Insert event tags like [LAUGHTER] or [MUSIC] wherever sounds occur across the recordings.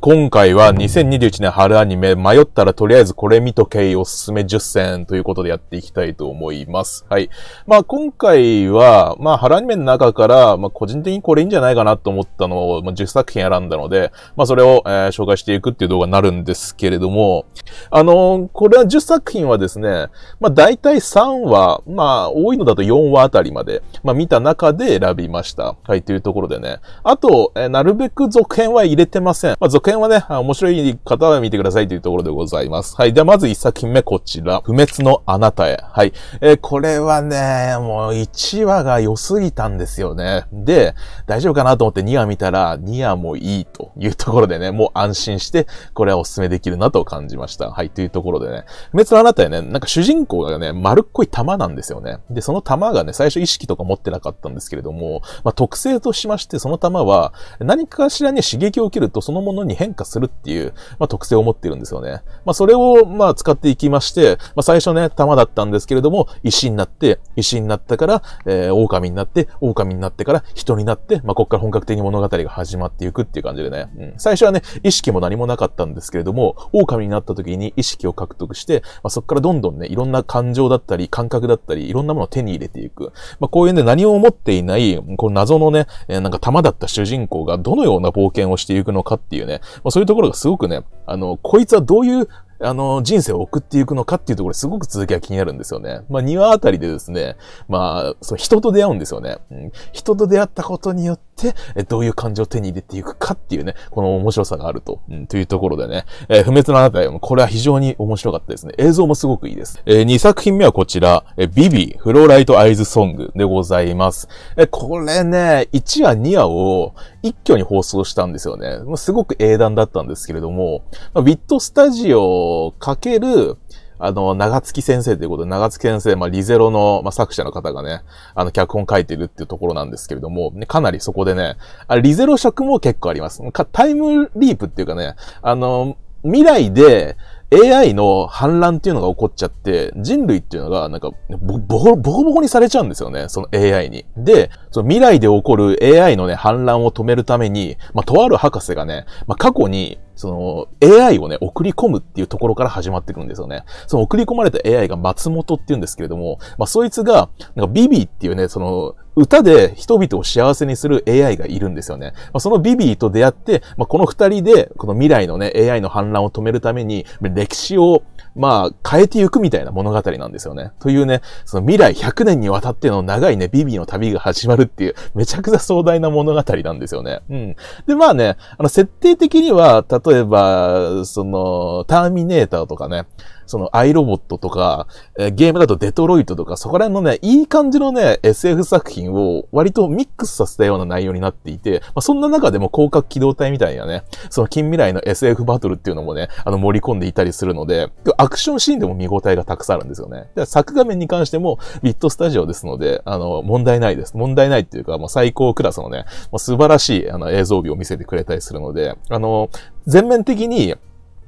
今回は2021年春アニメ、迷ったらとりあえずこれ見とけおすすめ10選ということでやっていきたいと思います。はい。まあ今回は、まあ春アニメの中から、まあ個人的にこれいいんじゃないかなと思ったのを、まあ、10作品選んだので、まあそれを、えー、紹介していくっていう動画になるんですけれども、あのー、これは10作品はですね、まあ大体3話、まあ多いのだと4話あたりまで、まあ見た中で選びました。はい、というところでね。あと、えー、なるべく続編は入れてません。まあ続編はね、面白い方は見てくださいというところでございます。はい。では、まず一作品目、こちら。不滅のあなたへ。はい。えー、これはね、もう1話が良すぎたんですよね。で、大丈夫かなと思って2話見たら、2話もいいというところでね、もう安心して、これはお勧めできるなと感じました。はい。というところでね、不滅のあなたへね、なんか主人公がね、丸っこい玉なんですよね。で、その玉がね、最初意識とか持ってなかったんですけれども、まあ、特性としまして、その玉は、何かしらね、刺激を受けると、そのもののに変化するっていう、まあ、特性を持ってるんですよね。まあ、それを、まあ、使っていきまして、まあ、最初ね、玉だったんですけれども、石になって、石になったから、えー、狼になって、狼になってから人になって、まあ、こっから本格的に物語が始まっていくっていう感じでね、うん、最初はね、意識も何もなかったんですけれども、狼になった時に意識を獲得して、まあ、そっからどんどんね、いろんな感情だったり、感覚だったり、いろんなものを手に入れていく。まあ、こういうね、何を持っていない、この謎のね、えなんか玉だった主人公がどのような冒険をしていくのかっていうね、ね、まあ、そういうところがすごくね、あの、こいつはどういうあの、人生を送っていくのかっていうところ、すごく続きが気になるんですよね。まあ、庭あたりでですね、まあ、そう、人と出会うんですよね。うん、人と出会ったことによって、えどういう感情を手に入れていくかっていうね、この面白さがあると、うん、というところでね、えー、不滅のあなたへも、これは非常に面白かったですね。映像もすごくいいです。えー、2作品目はこちら、えー、ビビ、フローライトアイズソングでございます。えー、これね、1話2話を、一挙に放送したんですよね。すごく英断だったんですけれども、まあ、ビットスタジオかける、あの、長月先生ということで、長月先生、まあ、リゼロの、まあ、作者の方がね、あの、脚本書いてるっていうところなんですけれども、ね、かなりそこでね、あリゼロ色も結構あります。タイムリープっていうかね、あの、未来で AI の反乱っていうのが起こっちゃって、人類っていうのがなんかボ、ボコボコにされちゃうんですよね、その AI に。で、その未来で起こる AI のね、反乱を止めるために、まあ、とある博士がね、まあ、過去に、その AI をね、送り込むっていうところから始まってくるんですよね。その送り込まれた AI が松本って言うんですけれども、まあ、そいつが、なんかビビーっていうね、その、歌で人々を幸せにする AI がいるんですよね。まあ、そのビビーと出会って、まあ、この二人で、この未来のね、AI の反乱を止めるために、歴史をまあ、変えていくみたいな物語なんですよね。というね、その未来100年にわたっての長いね、ビビの旅が始まるっていう、めちゃくちゃ壮大な物語なんですよね。うん。で、まあね、あの、設定的には、例えば、その、ターミネーターとかね、その、アイロボットとか、えー、ゲームだとデトロイトとか、そこら辺のね、いい感じのね、SF 作品を割とミックスさせたような内容になっていて、まあ、そんな中でも広角機動隊みたいなね、その近未来の SF バトルっていうのもね、あの、盛り込んでいたりするので、アクションシーンでも見応えがたくさんあるんですよね。で作画面に関しても、ビットスタジオですので、あの、問題ないです。問題ないっていうか、もう最高クラスのね、もう素晴らしいあの映像美を見せてくれたりするので、あの、全面的に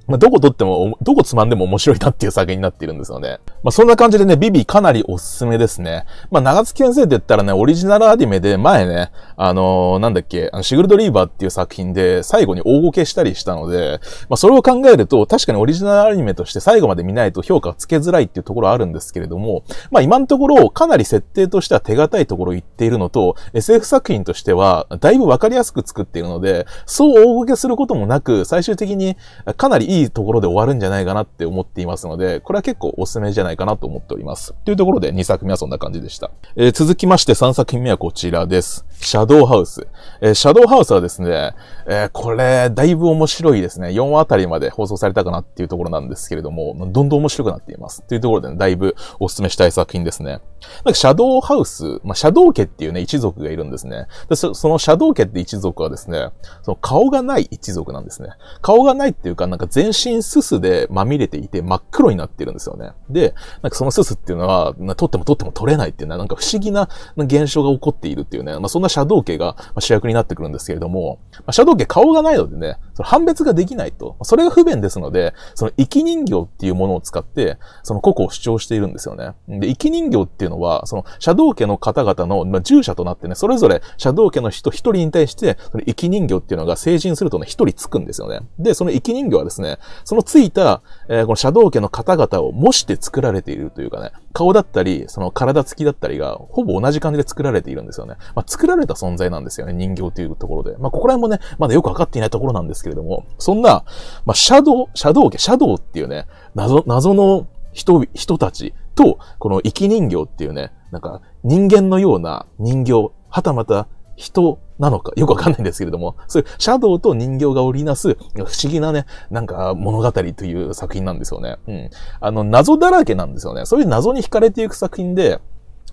まあ、どこ撮っても、どこつまんでも面白いなっていう作品になっているんですよね。まあ、そんな感じでね、ビビかなりおすすめですね。まあ、長月先生って言ったらね、オリジナルアニメで前ね、あのー、なんだっけ、あのシグルドリーバーっていう作品で最後に大ごけしたりしたので、まあ、それを考えると、確かにオリジナルアニメとして最後まで見ないと評価つけづらいっていうところはあるんですけれども、まあ、今のところ、かなり設定としては手堅いところを言っているのと、SF 作品としては、だいぶわかりやすく作っているので、そう大ごけすることもなく、最終的にかなりいいいいところで終わるんじゃないかなって思っていますので、これは結構おすすめじゃないかなと思っております。というところで2作目はそんな感じでした。えー、続きまして3作品目はこちらです。シャドウハウス。えー、シャドウハウスはですね、えー、これ、だいぶ面白いですね。4話あたりまで放送されたかなっていうところなんですけれども、どんどん面白くなっています。というところで、ね、だいぶおすすめしたい作品ですね。なんかシャドウハウス、まあ、シャドウ家っていうね、一族がいるんですね。でそのシャドウ家って一族はですね、その顔がない一族なんですね。顔がないっていうか、なんか全全身すすでまみれていて真っ黒になってるんですよね。で、なんかそのすすっていうのは、取っても取っても取れないっていうのは、なんか不思議な現象が起こっているっていうね、まあそんなシャドウ系が主役になってくるんですけれども、まあ、シャドウ顔がないのでね、その判別ができないと。それが不便ですので、その生き人形っていうものを使って、その個々を主張しているんですよね。で、生き人形っていうのは、そのシャドウ家の方々の、ま従者となってね、それぞれシャドウ家の人一人に対して、そ生き人形っていうのが成人するとね、一人つくんですよね。で、その生き人形はですね、そのついた、えー、このシャドウ家の方々を模して作られているというかね、顔だったり、その体つきだったりが、ほぼ同じ感じで作られているんですよね。まあ、作られた存在なんですよね、人形というところで。まあ、ここら辺もね、まだよくわかっていないところなんですけれども、そんな、まあ、シャドウ、シャドウ家、シャドウっていうね、謎、謎の人、人たちと、この生き人形っていうね、なんか人間のような人形、はたまた人なのか、[LAUGHS] よくわかんないんですけれども、そういうシャドウと人形が織りなす不思議なね、なんか物語という作品なんですよね。うん。あの、謎だらけなんですよね。そういう謎に惹かれていく作品で、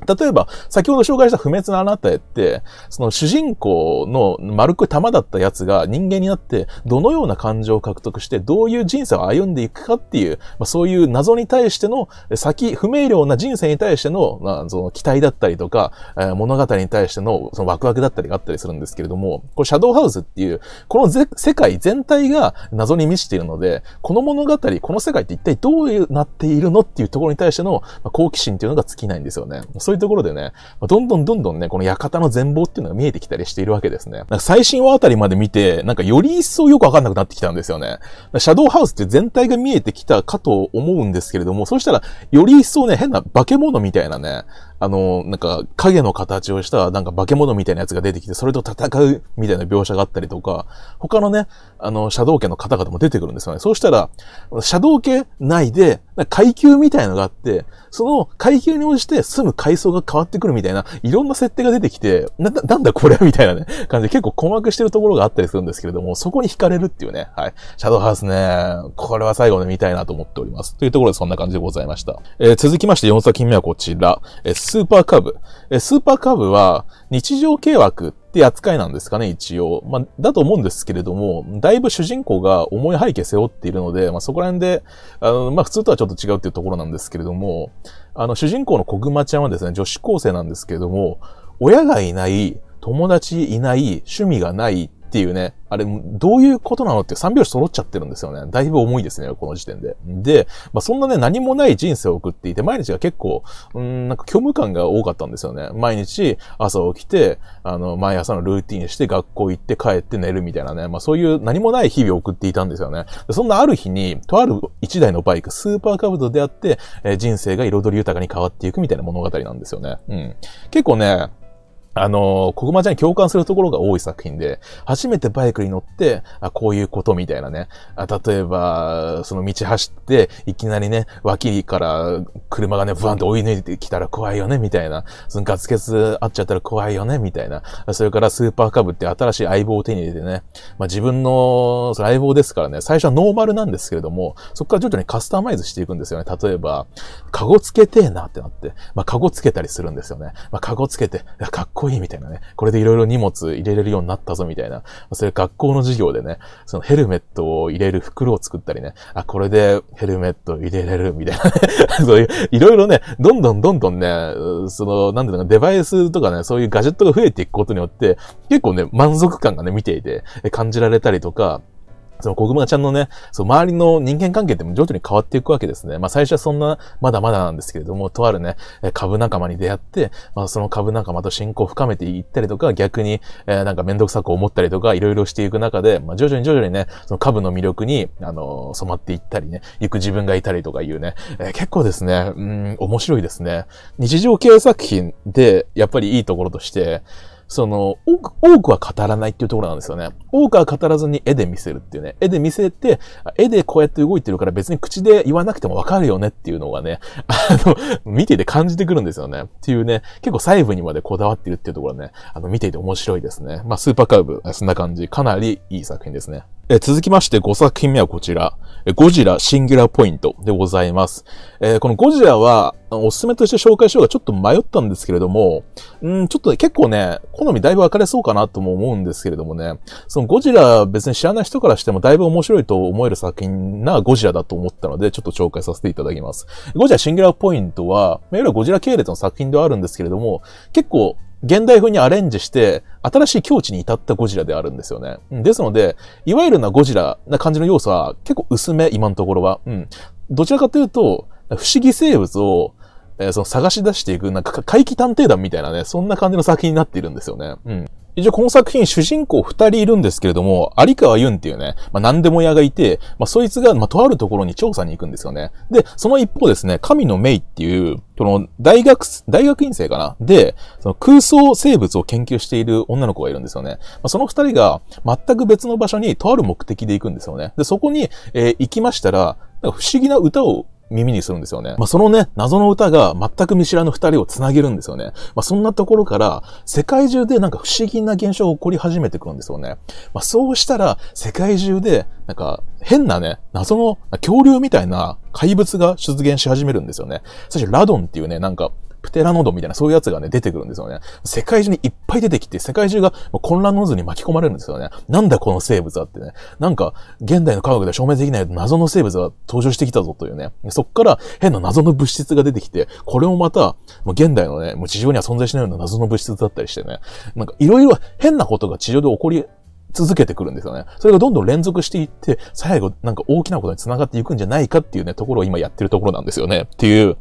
例えば、先ほど紹介した不滅のあなたへって、その主人公の丸く玉だったやつが人間になって、どのような感情を獲得して、どういう人生を歩んでいくかっていう、まあ、そういう謎に対しての、先、不明瞭な人生に対しての、まあ、その期待だったりとか、えー、物語に対してのそのワクワクだったりがあったりするんですけれども、これシャドウハウスっていう、この世界全体が謎に満ちているので、この物語、この世界って一体どうなっているのっていうところに対しての好奇心っていうのが尽きないんですよね。そういうところでね、どんどんどんどんね、この館の全貌っていうのが見えてきたりしているわけですね。なんか最新話あたりまで見て、なんかより一層よくわかんなくなってきたんですよね。シャドウハウスって全体が見えてきたかと思うんですけれども、そしたら、より一層ね、変な化け物みたいなね、あの、なんか、影の形をした、なんか化け物みたいなやつが出てきて、それと戦うみたいな描写があったりとか、他のね、あの、シャドウ家の方々も出てくるんですよね。そうしたら、シャドウ家内で、階級みたいのがあって、その階級に応じて住む階層が変わってくるみたいな、いろんな設定が出てきて、な、なんだこれみたいなね、感じで結構困惑してるところがあったりするんですけれども、そこに惹かれるっていうね、はい。シャドウハウスね、これは最後で見たいなと思っております。というところでそんな感じでございました。えー、続きまして4作品目はこちら、えースーパーカブ。スーパーカブは日常計枠って扱いなんですかね、一応。まあ、だと思うんですけれども、だいぶ主人公が重い背景背負っているので、まあ、そこら辺で、あの、まあ、普通とはちょっと違うっていうところなんですけれども、あの、主人公の小熊ちゃんはですね、女子高生なんですけれども、親がいない、友達いない、趣味がないっていうね、あれ、どういうことなのって3拍子揃っちゃってるんですよね。だいぶ重いですね、この時点で。で、まあ、そんなね、何もない人生を送っていて、毎日が結構、うん、なんか虚無感が多かったんですよね。毎日朝起きて、あの、毎朝のルーティンして学校行って帰って寝るみたいなね、まあ、そういう何もない日々を送っていたんですよね。そんなある日に、とある1台のバイク、スーパーカブと出会って、えー、人生が彩り豊かに変わっていくみたいな物語なんですよね。うん。結構ね、あの、ここまでに共感するところが多い作品で、初めてバイクに乗って、あ、こういうことみたいなね。あ例えば、その道走って、いきなりね、脇から車がね、ブワンと追い抜いてきたら怖いよね、みたいな。そのガツケツあっちゃったら怖いよね、みたいな。それからスーパーカブって新しい相棒を手に入れてね。まあ、自分の、その相棒ですからね、最初はノーマルなんですけれども、そこから徐々にカスタマイズしていくんですよね。例えば、カゴつけてえなってなって、まあ、カゴつけたりするんですよね。まあ、カゴつけて、かっここいいみたいなね。これでいろいろ荷物入れれるようになったぞみたいな。それ学校の授業でね、そのヘルメットを入れる袋を作ったりね。あ、これでヘルメット入れれるみたいなね。[LAUGHS] そういう、いろいろね、どんどんどんどんね、その、なんていうのか、デバイスとかね、そういうガジェットが増えていくことによって、結構ね、満足感がね、見ていて、感じられたりとか、その、小熊ちゃんのね、その周りの人間関係っても徐々に変わっていくわけですね。まあ、最初はそんな、まだまだなんですけれども、とあるね、株仲間に出会って、まあ、その株仲間と親交を深めていったりとか、逆に、えー、なんかめんどくさく思ったりとか、いろいろしていく中で、まあ、徐々に徐々にね、その株の魅力に、あのー、染まっていったりね、行く自分がいたりとかいうね、えー、結構ですね、うん、面白いですね。日常系作品で、やっぱりいいところとして、その、多く、多くは語らないっていうところなんですよね。多くは語らずに絵で見せるっていうね。絵で見せて、絵でこうやって動いてるから別に口で言わなくてもわかるよねっていうのがね、[LAUGHS] あの、見ていて感じてくるんですよね。っていうね、結構細部にまでこだわってるっていうところね、あの、見ていて面白いですね。まあ、スーパーカーブ、そんな感じ。かなりいい作品ですね。え続きまして5作品目はこちら。ゴジラシンギュラーポイントでございます。えー、このゴジラは、おすすめとして紹介しようがちょっと迷ったんですけれども、うんちょっとね、結構ね、好みだいぶ分かれそうかなとも思うんですけれどもね、そのゴジラ別に知らない人からしてもだいぶ面白いと思える作品なゴジラだと思ったので、ちょっと紹介させていただきます。ゴジラシンギュラーポイントは、いわゆるゴジラ系列の作品ではあるんですけれども、結構、現代風にアレンジして、新しい境地に至ったゴジラであるんですよね。ですので、いわゆるなゴジラな感じの要素は結構薄め、今のところは。うん。どちらかというと、不思議生物を、えー、その探し出していく、なんか怪奇探偵団みたいなね、そんな感じの作品になっているんですよね。うん。一応この作品主人公二人いるんですけれども、有川ユンっていうね、まあ、何でも屋がいて、まあ、そいつが、まあ、とあるところに調査に行くんですよね。で、その一方ですね、神のメイっていう、その、大学、大学院生かなで、その空想生物を研究している女の子がいるんですよね。まあ、その二人が、全く別の場所にとある目的で行くんですよね。で、そこに、えー、行きましたら、なんか不思議な歌を耳にするんですよね。まあ、そのね、謎の歌が全く見知らぬ二人を繋げるんですよね。まあ、そんなところから、世界中でなんか不思議な現象が起こり始めてくるんですよね。まあ、そうしたら、世界中で、なんか、変なね、謎の恐竜みたいな怪物が出現し始めるんですよね。そしてラドンっていうね、なんか、プテラノドンみたいなそういうやつがね、出てくるんですよね。世界中にいっぱい出てきて、世界中が混乱の渦に巻き込まれるんですよね。なんだこの生物はってね。なんか、現代の科学では証明できない謎の生物が登場してきたぞというね。そっから変な謎の物質が出てきて、これもまた、もう現代のね、もう地上には存在しないような謎の物質だったりしてね。なんか、いろいろ変なことが地上で起こり続けてくるんですよね。それがどんどん連続していって、最後なんか大きなことに繋がっていくんじゃないかっていうね、ところを今やってるところなんですよね。っていう。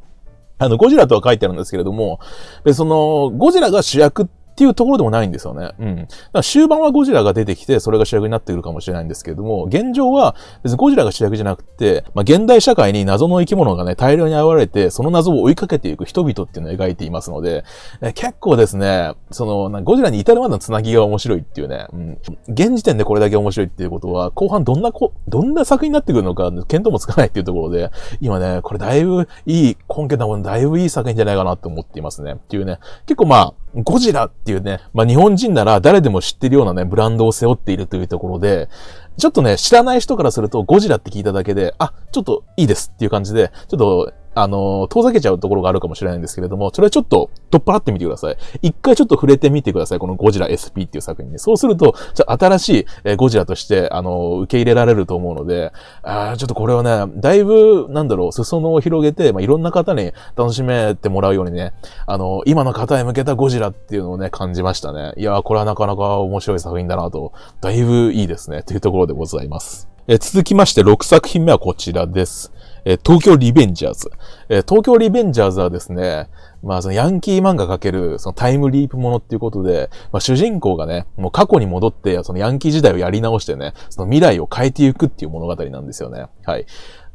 あの、ゴジラとは書いてあるんですけれども、で、その、ゴジラが主役っっていうところでもないんですよね。うん。だから終盤はゴジラが出てきて、それが主役になってくるかもしれないんですけれども、現状は別にゴジラが主役じゃなくて、まあ、現代社会に謎の生き物がね、大量に現れて、その謎を追いかけていく人々っていうのを描いていますので、え結構ですね、その、ゴジラに至るまでのつなぎが面白いっていうね、うん。現時点でこれだけ面白いっていうことは、後半どんなこ、どんな作品になってくるのか、見当もつかないっていうところで、今ね、これだいぶいい、根拠なもの、だいぶいい作品じゃないかなと思っていますね。っていうね、結構まあ、ゴジラってっていうね、まあ、日本人なら誰でも知ってるようなね、ブランドを背負っているというところで、ちょっとね、知らない人からするとゴジラって聞いただけで、あ、ちょっといいですっていう感じで、ちょっとあの、遠ざけちゃうところがあるかもしれないんですけれども、それはちょっと取っ払ってみてください。一回ちょっと触れてみてください。このゴジラ SP っていう作品に。そうすると、じゃ新しいゴジラとして、あの、受け入れられると思うので、あちょっとこれはね、だいぶ、なんだろう、裾野を広げて、まあ、いろんな方に楽しめてもらうようにね、あの、今の方へ向けたゴジラっていうのをね、感じましたね。いやこれはなかなか面白い作品だなと、だいぶいいですね、というところでございます。え続きまして、6作品目はこちらです。え東京リベンジャーズ。え東京リベンジャーズはですね、まあそのヤンキー漫画かけるそのタイムリープものっていうことで、まあ主人公がね、もう過去に戻ってそのヤンキー時代をやり直してね、その未来を変えていくっていう物語なんですよね。はい。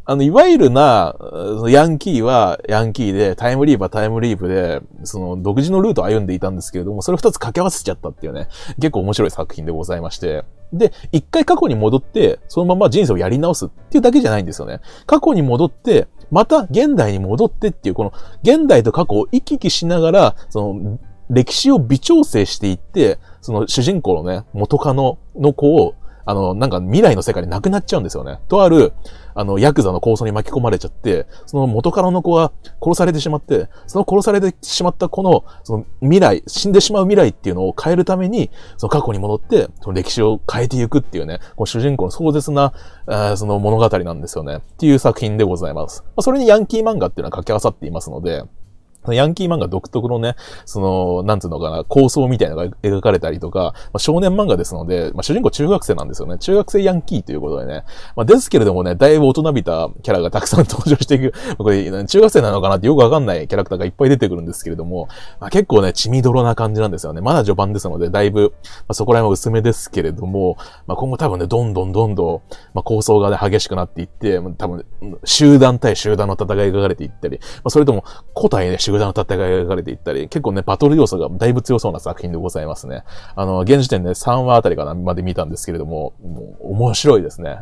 あの、いわゆるな、ヤンキーはヤンキーで、タイムリーバはタイムリープで、その、独自のルートを歩んでいたんですけれども、それを二つ掛け合わせちゃったっていうね、結構面白い作品でございまして。で、一回過去に戻って、そのまま人生をやり直すっていうだけじゃないんですよね。過去に戻って、また現代に戻ってっていう、この、現代と過去を行き来しながら、その、歴史を微調整していって、その主人公のね、元カノの子をあの、なんか未来の世界でなくなっちゃうんですよね。とある、あの、ヤクザの構想に巻き込まれちゃって、その元カノの子は殺されてしまって、その殺されてしまった子の、その未来、死んでしまう未来っていうのを変えるために、その過去に戻って、その歴史を変えていくっていうね、こう主人公の壮絶な、あその物語なんですよね。っていう作品でございます。まあ、それにヤンキー漫画っていうのは掛け合わさっていますので、ヤンキー漫画独特のね、その、なんつうのかな、構想みたいなのが描かれたりとか、まあ、少年漫画ですので、まあ、主人公中学生なんですよね。中学生ヤンキーということでね。まあ、ですけれどもね、だいぶ大人びたキャラがたくさん登場していく。これ、中学生なのかなってよくわかんないキャラクターがいっぱい出てくるんですけれども、まあ、結構ね、血みどろな感じなんですよね。まだ序盤ですので、だいぶ、まあ、そこら辺は薄めですけれども、まあ、今後多分ね、どんどんどんどん、まあ、構想がね、激しくなっていって、多分、集団対集団の戦いが描かれていったり、まあ、それとも、個体ね、集ぐの戦いが描かれていったり、結構ね、バトル要素がだいぶ強そうな作品でございますね。あの、現時点で3話あたりかな、まで見たんですけれども、もう面白いですね。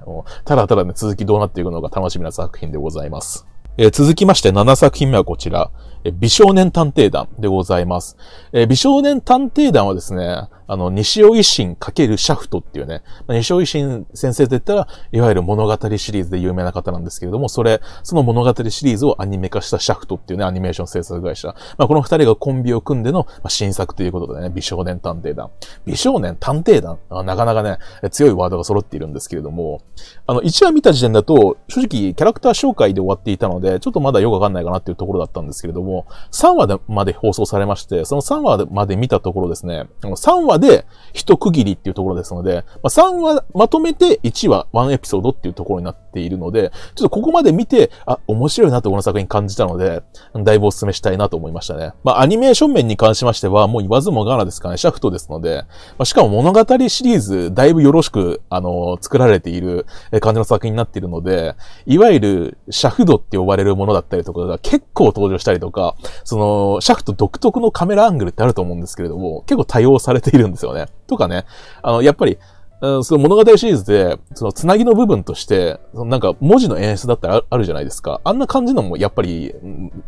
ただただね、続きどうなっていくのか楽しみな作品でございます。えー、続きまして7作品目はこちら、えー、美少年探偵団でございます。えー、美少年探偵団はですね、あの、西尾維新×シャフトっていうね、西尾維新先生といったら、いわゆる物語シリーズで有名な方なんですけれども、それ、その物語シリーズをアニメ化したシャフトっていうね、アニメーション制作会社。まあ、この二人がコンビを組んでの、まあ、新作ということでね、美少年探偵団。美少年探偵団なかなかね、強いワードが揃っているんですけれども、あの、一話見た時点だと、正直キャラクター紹介で終わっていたので、ちょっとまだよくわかんないかなっていうところだったんですけれども、3話でまで放送されまして、その3話まで見たところですね、3話でで、一区切りっていうところですので、まあ、3話まとめて1話1エピソードっていうところになっっているので、ちょっとここまで見て、あ、面白いなとこの作品感じたので、だいぶお勧めしたいなと思いましたね。まあ、アニメーション面に関しましては、もう言わずもがなですかね、シャフトですので、まあ、しかも物語シリーズ、だいぶよろしく、あの、作られている感じの作品になっているので、いわゆる、シャフドって呼ばれるものだったりとかが結構登場したりとか、その、シャフト独特のカメラアングルってあると思うんですけれども、結構多用されているんですよね。とかね、あの、やっぱり、うん、その物語シリーズで、そのつなぎの部分として、そのなんか文字の演出だったらあるじゃないですか。あんな感じのもやっぱり、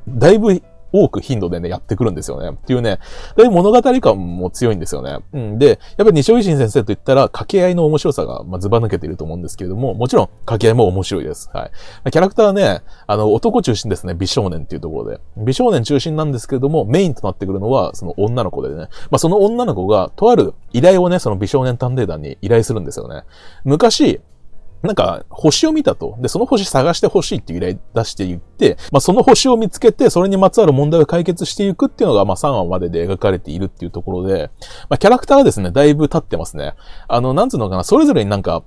だいぶ多く頻度でね、やってくるんですよね。っていうね、で物語感も強いんですよね。うん。で、やっぱり西尾維新先生と言ったら、掛け合いの面白さが、まあ、ずば抜けていると思うんですけれども、もちろん掛け合いも面白いです。はい。キャラクターね、あの、男中心ですね、美少年っていうところで。美少年中心なんですけれども、メインとなってくるのは、その女の子でね。まあ、その女の子が、とある依頼をね、その美少年探偵団に依頼するんですよね。昔、なんか、星を見たと。で、その星探してほしいっていう依頼出して言って、まあ、その星を見つけて、それにまつわる問題を解決していくっていうのが、まあ、3話までで描かれているっていうところで、まあ、キャラクターはですね、だいぶ経ってますね。あの、なんつうのかな、それぞれになんか、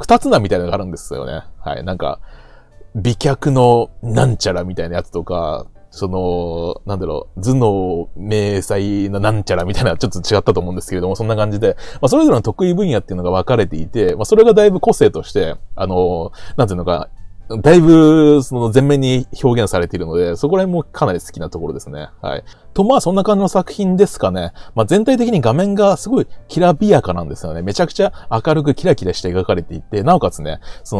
二つなみたいなのがあるんですよね。はい、なんか、美脚のなんちゃらみたいなやつとか、その、なんだろう、頭脳明細ななんちゃらみたいな、ちょっと違ったと思うんですけれども、そんな感じで、まあ、それぞれの得意分野っていうのが分かれていて、まあ、それがだいぶ個性として、あの、なんていうのか、だいぶ、その前面に表現されているので、そこら辺もかなり好きなところですね。はい。と、まあそんな感じの作品ですかね。まあ全体的に画面がすごいきらびやかなんですよね。めちゃくちゃ明るくキラキラして描かれていて、なおかつね、そ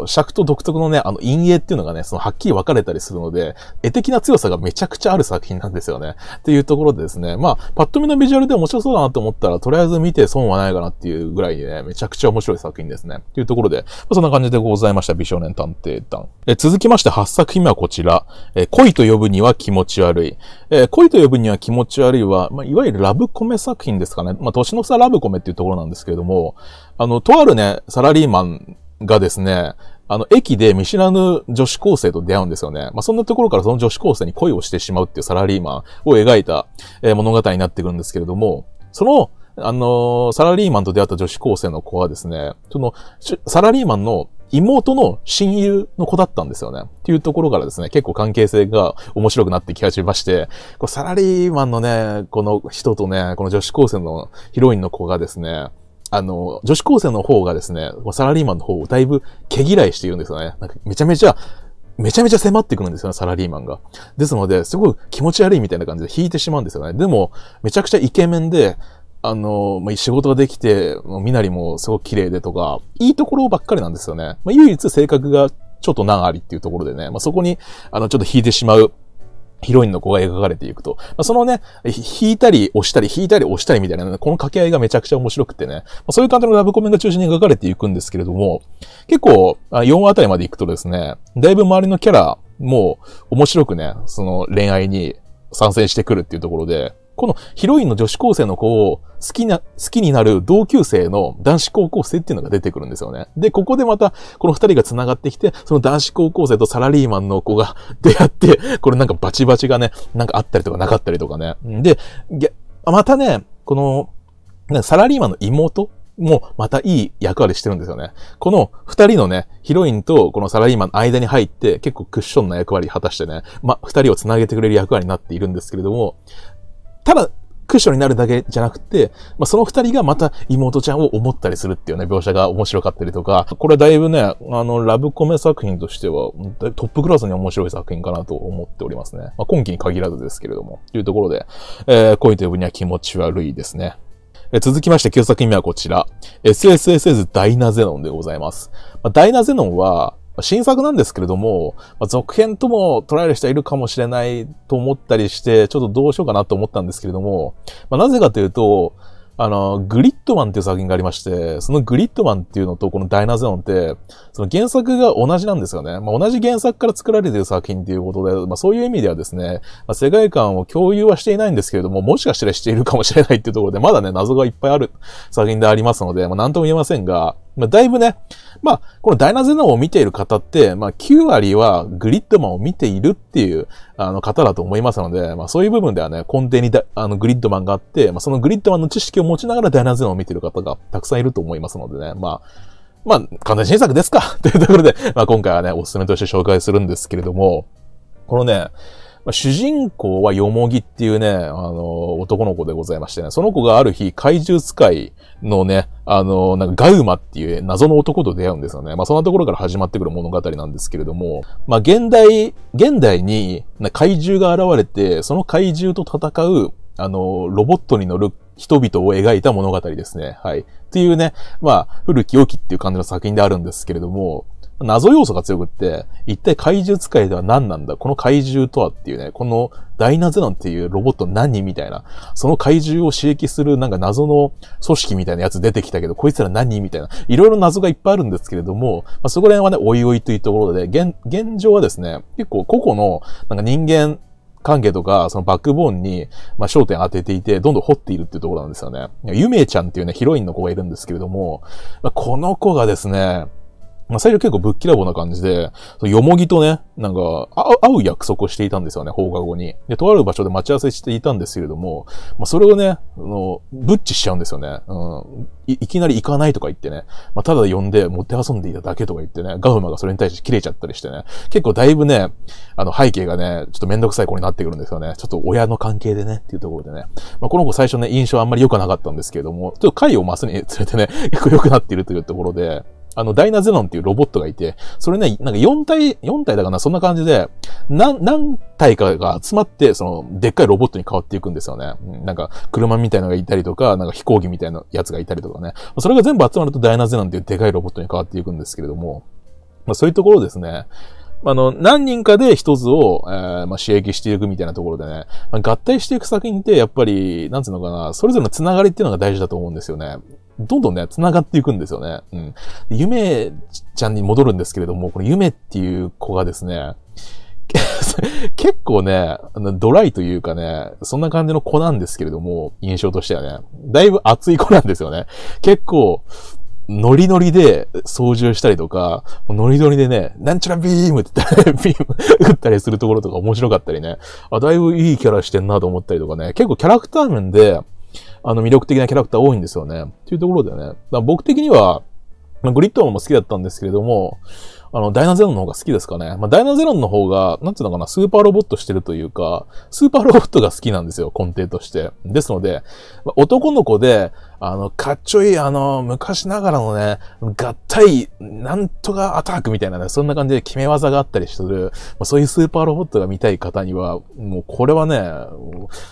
の、尺と独特のね、あの陰影っていうのがね、そのはっきり分かれたりするので、絵的な強さがめちゃくちゃある作品なんですよね。っていうところでですね、まあ、パッと見のビジュアルで面白そうだなと思ったら、とりあえず見て損はないかなっていうぐらいね、めちゃくちゃ面白い作品ですね。っていうところで、まあ、そんな感じでございました、美少年探偵団。え続きまして8作品目はこちら、え恋と呼ぶには気持ち悪い。え恋と呼ぶには気持ち悪いは、まあ、いわゆるラブコメ作品ですかね。まあ、年の差ラブコメっていうところなんですけれども、あの、とあるね、サラリーマンがですね、あの、駅で見知らぬ女子高生と出会うんですよね。まあ、そんなところからその女子高生に恋をしてしまうっていうサラリーマンを描いた、え物語になってくるんですけれども、その、あのサラリーマンと出会った女子高生の子はですね、その、サラリーマンの妹の親友の子だったんですよね。っていうところからですね、結構関係性が面白くなってき始めまして、こうサラリーマンのね、この人とね、この女子高生のヒロインの子がですね、あの、女子高生の方がですね、サラリーマンの方をだいぶ毛嫌いして言うんですよね。なんかめちゃめちゃ、めちゃめちゃ迫ってくるんですよね、サラリーマンが。ですので、すごい気持ち悪いみたいな感じで引いてしまうんですよね。でも、めちゃくちゃイケメンで、あの、まあ、仕事ができて、身なりもすごく綺麗でとか、いいところばっかりなんですよね。まあ、唯一性格がちょっと難ありっていうところでね、まあ、そこに、あの、ちょっと引いてしまう。ヒロインの子が描かれていくと。まあ、そのね、引いたり押したり、引いたり押したりみたいな、ね、この掛け合いがめちゃくちゃ面白くてね、まあ、そういう感じのラブコメンが中心に描かれていくんですけれども、結構、4話あたりまで行くとですね、だいぶ周りのキャラ、もう面白くね、その恋愛に参戦してくるっていうところで、このヒロインの女子高生の子を好きな、好きになる同級生の男子高校生っていうのが出てくるんですよね。で、ここでまた、この二人が繋がってきて、その男子高校生とサラリーマンの子が出会って、これなんかバチバチがね、なんかあったりとかなかったりとかね。で、またね、この、サラリーマンの妹もまたいい役割してるんですよね。この二人のね、ヒロインとこのサラリーマンの間に入って結構クッションな役割果たしてね、ま、二人を繋げてくれる役割になっているんですけれども、ただ、クッションになるだけじゃなくて、まあ、その二人がまた妹ちゃんを思ったりするっていうね、描写が面白かったりとか、これはだいぶね、あの、ラブコメ作品としては、トップクラスに面白い作品かなと思っておりますね。まあ、今期に限らずですけれども、というところで、えー、恋と呼ぶには気持ち悪いですね。え続きまして9作品目はこちら。SSSS ダイナゼノンでございます。まあ、ダイナゼノンは、新作なんですけれども、まあ、続編とも捉える人はいるかもしれないと思ったりして、ちょっとどうしようかなと思ったんですけれども、まあ、なぜかというと、あの、グリッドマンっていう作品がありまして、そのグリッドマンっていうのとこのダイナゼオンって、その原作が同じなんですよね。まあ、同じ原作から作られている作品っていうことで、まあ、そういう意味ではですね、まあ、世界観を共有はしていないんですけれども、もしかしたらしているかもしれないっていうところで、まだね、謎がいっぱいある作品でありますので、まあ、なんとも言えませんが、まあ、だいぶね、まあ、このダイナゼノンを見ている方って、まあ、9割はグリッドマンを見ているっていう、あの、方だと思いますので、まあ、そういう部分ではね、根底にだあのグリッドマンがあって、まあ、そのグリッドマンの知識を持ちながらダイナゼノンを見ている方がたくさんいると思いますのでね、まあ、まあ、完全新作ですか [LAUGHS] というところで、まあ、今回はね、おすすめとして紹介するんですけれども、このね、まあ、主人公はヨモギっていうね、あの、男の子でございましてね、その子がある日、怪獣使いのね、あの、なんかガウマっていう謎の男と出会うんですよね。まあ、そんなところから始まってくる物語なんですけれども、まあ、現代、現代に怪獣が現れて、その怪獣と戦う、あの、ロボットに乗る人々を描いた物語ですね。はい。っていうね、まあ、古き良きっていう感じの作品であるんですけれども、謎要素が強くって、一体怪獣使いでは何なんだこの怪獣とはっていうね、このダイナゼノンっていうロボット何みたいな、その怪獣を刺激するなんか謎の組織みたいなやつ出てきたけど、こいつら何みたいな、いろいろ謎がいっぱいあるんですけれども、まあ、そこら辺はね、おいおいというところで、現、現状はですね、結構個々のなんか人間関係とか、そのバックボーンに、まあ、焦点当てていて、どんどん掘っているっていうところなんですよね。ゆめちゃんっていうね、ヒロインの子がいるんですけれども、まあ、この子がですね、まあ、最初結構ぶっきらぼうな感じで、よもぎとね、なんか、会う約束をしていたんですよね、放課後に。で、とある場所で待ち合わせしていたんですけれども、まあ、それをね、あの、ブッチしちゃうんですよね。うん。い、いきなり行かないとか言ってね、まあ、ただ呼んで持って遊んでいただけとか言ってね、ガフマがそれに対して切れちゃったりしてね、結構だいぶね、あの、背景がね、ちょっとめんどくさい子になってくるんですよね。ちょっと親の関係でね、っていうところでね。まあ、この子最初ね、印象あんまり良くなかったんですけれども、ちょっと回を増すにつれてね、結構良くなっているというところで、あの、ダイナゼノンっていうロボットがいて、それね、なんか4体、4体だかな、そんな感じで、何、何体かが集まって、その、でっかいロボットに変わっていくんですよね。なんか、車みたいのがいたりとか、なんか飛行機みたいなやつがいたりとかね。それが全部集まるとダイナゼノンっていうでかいロボットに変わっていくんですけれども、まあそういうところですね。あの、何人かで一つを、えー、まあ、刺激していくみたいなところでね、まあ、合体していく作品って、やっぱり、なんつうのかな、それぞれの繋がりっていうのが大事だと思うんですよね。どんどんね、繋がっていくんですよね。うん。夢ちゃんに戻るんですけれども、これ夢っていう子がですね、[LAUGHS] 結構ね、ドライというかね、そんな感じの子なんですけれども、印象としてはね、だいぶ熱い子なんですよね。結構、ノリノリで操縦したりとか、ノリノリでね、なんちゃらビームって言ったら、[LAUGHS] ビーム打ったりするところとか面白かったりね、あ、だいぶいいキャラしてんなと思ったりとかね、結構キャラクター面で、あの、魅力的なキャラクター多いんですよね。っていうところでね。だ僕的には、グリッドマンも好きだったんですけれども、あの、ダイナゼロンの方が好きですかね。まあ、ダイナゼロンの方が、なんていうのかな、スーパーロボットしてるというか、スーパーロボットが好きなんですよ、根底として。ですので、まあ、男の子で、あの、かっちょいい、あの、昔ながらのね、合体、なんとかアタックみたいなね、そんな感じで決め技があったりする、そういうスーパーロボットが見たい方には、もうこれはね、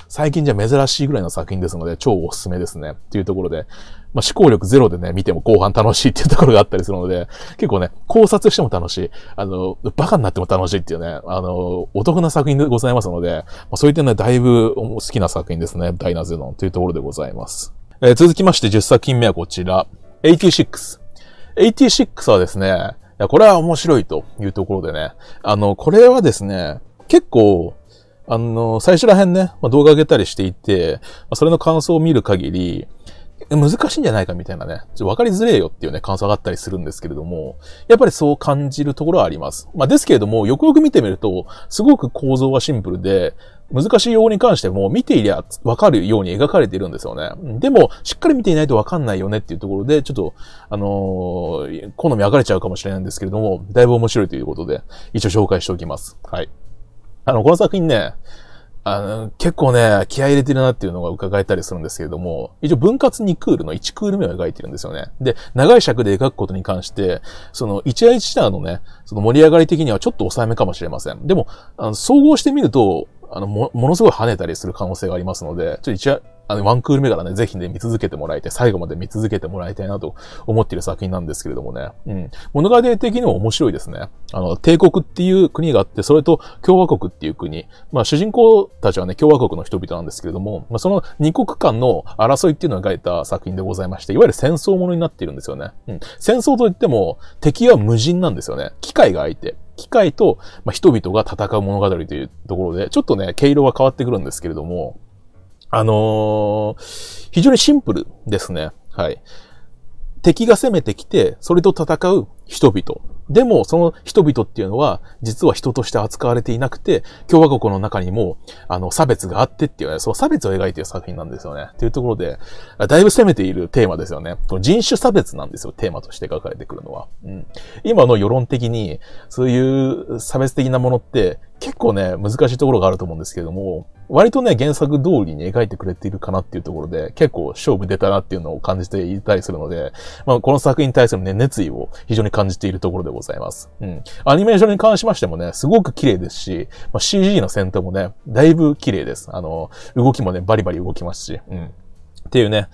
最近じゃ珍しいぐらいの作品ですので、超おすすめですね。っていうところで、まあ、思考力ゼロでね、見ても後半楽しいっていうところがあったりするので、結構ね、考察しても楽しい。あの、バカになっても楽しいっていうね、あの、お得な作品でございますので、まあ、そういったね、だいぶ好きな作品ですね、ダイナゼノンというところでございます。えー、続きまして10作品目はこちら。86。86はですね、いや、これは面白いというところでね。あの、これはですね、結構、あの、最初ら辺ね、まあ、動画上げたりしていて、まあ、それの感想を見る限り、難しいんじゃないかみたいなね、ちょっと分かりづれえよっていうね、感想があったりするんですけれども、やっぱりそう感じるところはあります。まあですけれども、よくよく見てみると、すごく構造はシンプルで、難しい用語に関しても見ていりゃわかるように描かれているんですよね。でも、しっかり見ていないとわかんないよねっていうところで、ちょっと、あのー、好み分かれちゃうかもしれないんですけれども、だいぶ面白いということで、一応紹介しておきます。はい。あの、この作品ね、あの、結構ね、気合入れてるなっていうのが伺えたりするんですけれども、一応分割2クールの1クール目を描いてるんですよね。で、長い尺で描くことに関して、その1話1話のね、その盛り上がり的にはちょっと抑えめかもしれません。でも、あの総合してみると、あのも、ものすごい跳ねたりする可能性がありますので、ちょっと一話、あの、ワンクール目からね、ぜひね、見続けてもらいたい。最後まで見続けてもらいたいなと思っている作品なんですけれどもね。うん。物語的にも面白いですね。あの、帝国っていう国があって、それと共和国っていう国。まあ、主人公たちはね、共和国の人々なんですけれども、まあ、その二国間の争いっていうのを描いた作品でございまして、いわゆる戦争ものになっているんですよね。うん。戦争といっても、敵は無人なんですよね。機械が相手。機械と、まあ、人々が戦う物語というところで、ちょっとね、毛色は変わってくるんですけれども、あのー、非常にシンプルですね。はい。敵が攻めてきて、それと戦う人々。でも、その人々っていうのは、実は人として扱われていなくて、共和国の中にも、あの、差別があってっていうね、その差別を描いている作品なんですよね。というところで、だいぶ攻めているテーマですよね。人種差別なんですよ、テーマとして描かれてくるのは。うん。今の世論的に、そういう差別的なものって、結構ね、難しいところがあると思うんですけども、割とね、原作通りに描いてくれているかなっていうところで、結構勝負出たなっていうのを感じていたりするので、まあ、この作品に対するね、熱意を非常に感じているところでございます。うん。アニメーションに関しましてもね、すごく綺麗ですし、まあ、CG の戦闘もね、だいぶ綺麗です。あの、動きもね、バリバリ動きますし、うん。っていうね、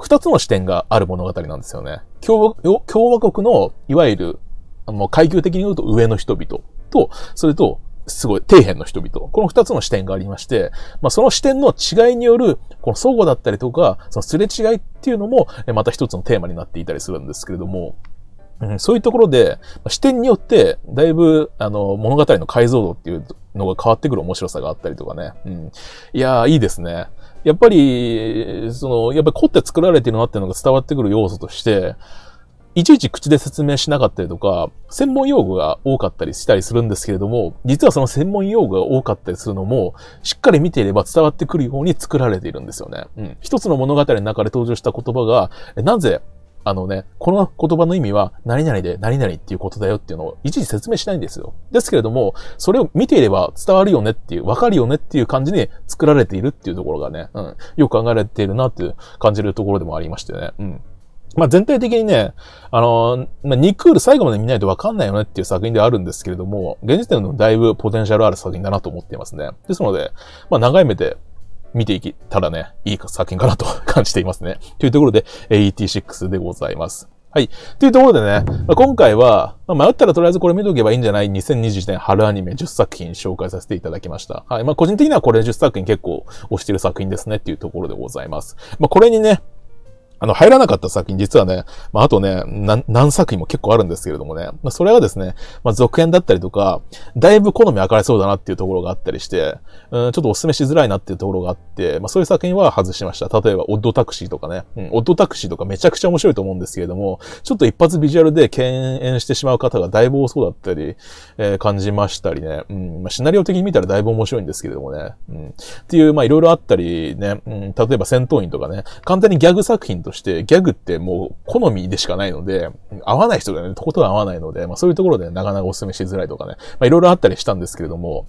二つの視点がある物語なんですよね。共和国の、いわゆる、あの、階級的に言うと上の人々と、それと、すごい底辺の人々。この二つの視点がありまして、まあ、その視点の違いによる、この相互だったりとか、そのすれ違いっていうのも、また一つのテーマになっていたりするんですけれども、うん、そういうところで、視点によって、だいぶ、あの、物語の解像度っていうのが変わってくる面白さがあったりとかね。うん。いやー、いいですね。やっぱり、その、やっぱり凝って作られてるなっていうのが伝わってくる要素として、いちいち口で説明しなかったりとか、専門用語が多かったりしたりするんですけれども、実はその専門用語が多かったりするのも、しっかり見ていれば伝わってくるように作られているんですよね。うん。一つの物語の中で登場した言葉が、なぜあのね、この言葉の意味は、何々で何々っていうことだよっていうのをいちいち説明しないんですよ。ですけれども、それを見ていれば伝わるよねっていう、わかるよねっていう感じに作られているっていうところがね、うん、よく考えられているなっていう感じるところでもありましてね。うん。まあ、全体的にね、あの、まあ、2クール最後まで見ないとわかんないよねっていう作品ではあるんですけれども、現時点でもだいぶポテンシャルある作品だなと思っていますね。ですので、まあ、長い目で見ていけたらね、いい作品かなと [LAUGHS] 感じていますね。というところで、AET6 でございます。はい。というところでね、まあ、今回は、まあ、迷ったらとりあえずこれ見とけばいいんじゃない2021年春アニメ10作品紹介させていただきました。はい。まあ、個人的にはこれ10作品結構推してる作品ですねっていうところでございます。まあ、これにね、あの、入らなかった作品、実はね、まあ、あとね、何作品も結構あるんですけれどもね、まあ、それはですね、まあ、続編だったりとか、だいぶ好み分かれそうだなっていうところがあったりして、うん、ちょっとお勧めしづらいなっていうところがあって、まあ、そういう作品は外しました。例えば、オッドタクシーとかね、うん、オッドタクシーとかめちゃくちゃ面白いと思うんですけれども、ちょっと一発ビジュアルで敬遠してしまう方がだいぶ多そうだったり、えー、感じましたりね、うん、まあ、シナリオ的に見たらだいぶ面白いんですけれどもね、うん、っていう、まあ、いろいろあったりね、うん、例えば戦闘員とかね、簡単にギャグ作品としてギャグってもう好みでしかないので、合わない人がね、とことん合わないので、まあそういうところで、なかなかお勧めしづらいとかね、まあいろいろあったりしたんですけれども、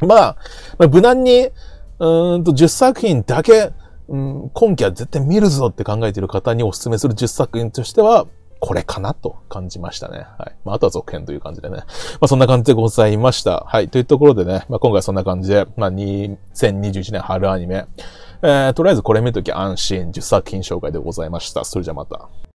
まあ、まあ、無難に、うんと10作品だけ、うん、今期は絶対見るぞって考えている方にお勧めする10作品としては、これかなと感じましたね。はい。まあ、あとは続編という感じでね。まあ、そんな感じでございました。はい。というところでね、まあ、今回はそんな感じで、まあ、2021年春アニメ、えー、とりあえずこれ見とき安心10作品紹介でございました。それじゃまた。